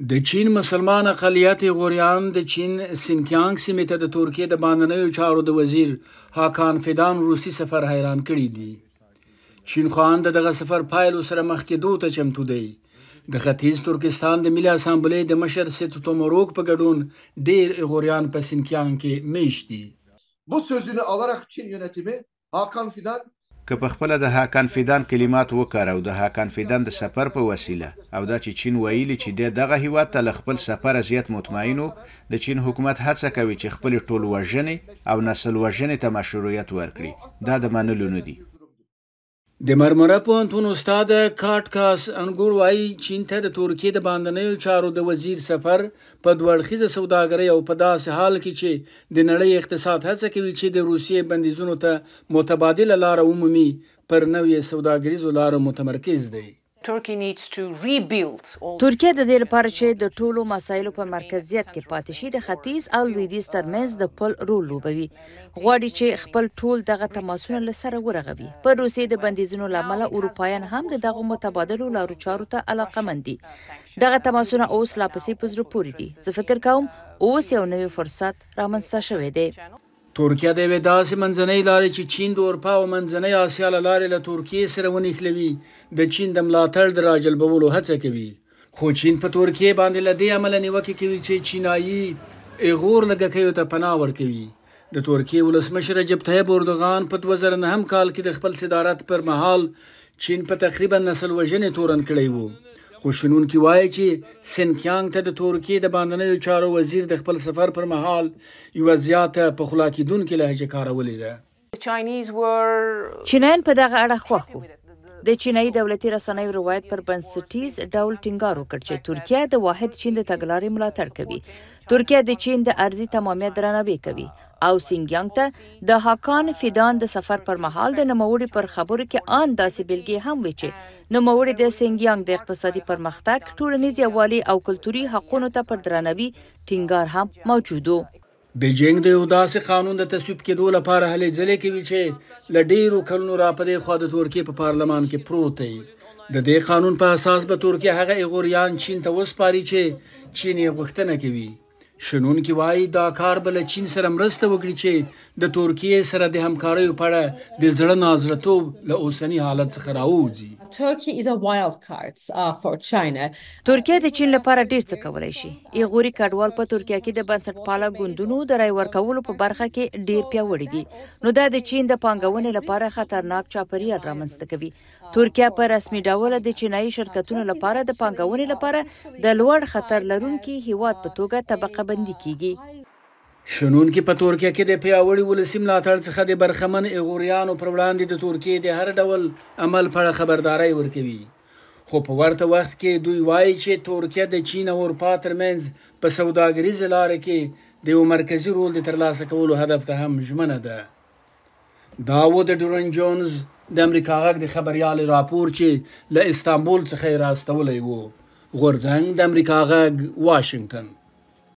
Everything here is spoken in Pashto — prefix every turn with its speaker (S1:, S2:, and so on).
S1: د چین مسلمان اقلیت غوریان د چین سینکیانګ سیمې ته د ترکیه د باننیو چارو د وزیر هاکان فیدان روسی سفر حیران کړی دی چین خوان د دغه سفر پایلو سره مخ کې دوه چمتو دی د ختیځ ترکستان د ملي اسامبلې د مشر ست تومروک په ګډون ډیر غوریان په سینکیانګ کې میشتي Bu sözünü alarak Çin yönetimi Hakan Fidan که په خپل د هاکان فیدان کلمات وکاراو د هاکان فیدان د سفر په وسیله او دا چې چین ویلي چې دغه هیواد ته خپل سفر ازیت مطمئنو د چین حکومت هڅه کوي چې خپل ټول وژنې او نسل وژنې ته مشروعیت ورکړي دا د منلو نه دی د مرمره پوهنتون استاد کاټ کاس انګور وایي چین ته د ترکیې د باندنیو چارو د وزیر سفر په دوړخیزه سوداګرۍ او په داسې حال کې چې د نړۍ اقتصاد هڅه کوي چې د روسیې بندیزونو ته متبادله لار ومومي پر نوې سوداګریزو لارو متمرکز دی
S2: ترکیه د دې لپاره چې د ټولو مسایلو په مرکزیت کې پاتې شي د ختیځ او لویدیز ترمنځ د پل رول لوبوي غواړي چې خپل ټول دغه تماسونه لسره ورغوي په روسي د بندیزونو لامل اروپایان هم دغه متبادلو لارو چارو ته علاقه مند دي دغه تماسونه اوس لا پسې پزرو پوری دي زه فکر کوم اوس یو نوی فرصت رامنځته شوی دی
S1: ترکیه د یوې داسې منځنۍ لارې چې چین د اروپا او منځنۍ آسیا له لارې له ترکیې سره ونښلوي د چین د ملاتړ د راجلبولو هڅه کوي خو چین په ترکیې باندې له دې عمله نیوکې کوي چې چینایي ایغور لګکیو ته پناه ورکوي د ترکیې ولسمشر رجب طیب اردوغان په 2009 کال کې د خپل صدارت پر مهال چین په تقریبا نسل وژنې تورن کړی وو خوشنون کې وایي چې سنکیانګ ته د ترکیې د باندنیو چارو وزیر د خپل سفر پر مهال یو زیاته په خلا کې دون کې لهجه کارولې ده
S2: چینایان په دغه اړه خوښ وو د چینایي دولتي رسنیو روایت پر بنسټیز ډول ټینګار وکړ چې ترکیه د واحد چین د تګلارې ملاتړ کوي ترکیه د چین د ارزي تمامیت درناوی کوي او سینګیانګ ته د هاکان فیدان د سفر پر مهال د نوموړي پر خبرو کې آن داسې بلګي هم و چې نوموړي د سینګیانګ د اقتصادي پرمختګ ټولنیز یووالي او کلتوري حقوقو ته پر درنوي ټینګار هم موجودو
S1: بیجینګ د یو داسې قانون د تصویب کېدو لپاره هلې ځلې کوي چې ل ډیرو کلونو را پدې خو د ترکیه په پارلمان کې پروت دی د دې قانون په اساس به ترکیه هغه ایغوریان چین ته وسپاري چې چین یې غوښتنه کوي شنونکي وایي دا کار بل چین سره مرسته وکړي چې د ترکیه سره د همکارۍ په اړه د زړه نازړتوب له اوسنی حالت څخه راوځي
S2: Turkey is a wild card uh, for China. ترکیه د چین لپاره ډیر څه کولای شي. ایغوري کډوال په ترکیه کې د بنسټپاله ګوندونو د رای ورکولو په برخه کې ډیر پیوړی دي. نو دا د چین د پانګونې لپاره خطرناک چاپیریال رامنځته کوي. ترکیه په رسمي ډول د چینایي شرکتونو لپاره د پانګونې لپاره د لوړ خطر لرونکي هیواد په توګه طبقه بندي کیږي
S1: شنونکي په ترکیه کې د پیاوړي ولسی ملاتړ څخه د برخمن ایغوریانو پر وړاندې د ترکیه د هر ډول عمل په خبرداري ورکوي خو په ورته وخت کې دوی وایي چې ترکیه د چین او اروپا ترمنځ په سوداګریز لارې کې د یو مرکزی رول د ترلاسه کولو هدف ته هم ژمنه ده داوود ډورن جونز د امریکا غږ د خبريال راپور چې له استانبول څخه راستولې وو غورځنګ د امریکا غږ واشنگټن